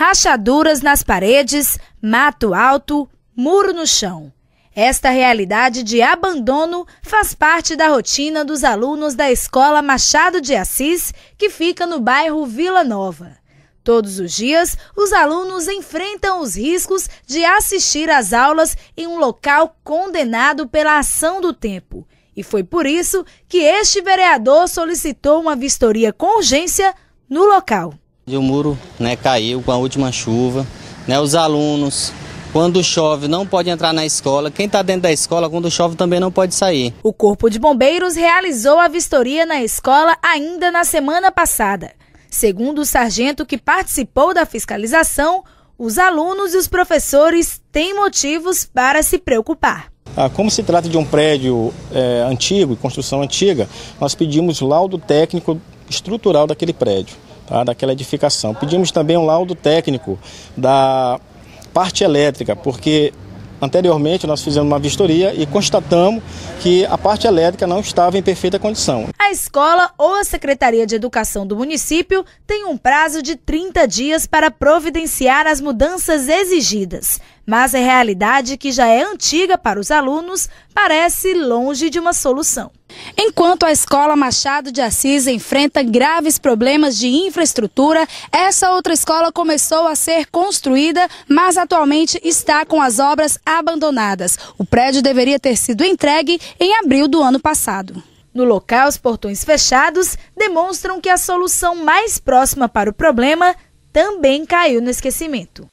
rachaduras nas paredes, mato alto, muro no chão. Esta realidade de abandono faz parte da rotina dos alunos da Escola Machado de Assis, que fica no bairro Vila Nova. Todos os dias, os alunos enfrentam os riscos de assistir às aulas em um local condenado pela ação do tempo. E foi por isso que este vereador solicitou uma vistoria com urgência no local. O muro né, caiu com a última chuva. Né, os alunos, quando chove, não pode entrar na escola. Quem está dentro da escola, quando chove, também não pode sair. O Corpo de Bombeiros realizou a vistoria na escola ainda na semana passada. Segundo o sargento que participou da fiscalização, os alunos e os professores têm motivos para se preocupar. Ah, como se trata de um prédio é, antigo, construção antiga, nós pedimos laudo técnico estrutural daquele prédio tá, daquela edificação. Pedimos também um laudo técnico da parte elétrica, porque Anteriormente, nós fizemos uma vistoria e constatamos que a parte elétrica não estava em perfeita condição. A escola ou a Secretaria de Educação do município tem um prazo de 30 dias para providenciar as mudanças exigidas. Mas a realidade, que já é antiga para os alunos, parece longe de uma solução. Enquanto a escola Machado de Assis enfrenta graves problemas de infraestrutura, essa outra escola começou a ser construída, mas atualmente está com as obras abandonadas. O prédio deveria ter sido entregue em abril do ano passado. No local, os portões fechados demonstram que a solução mais próxima para o problema também caiu no esquecimento.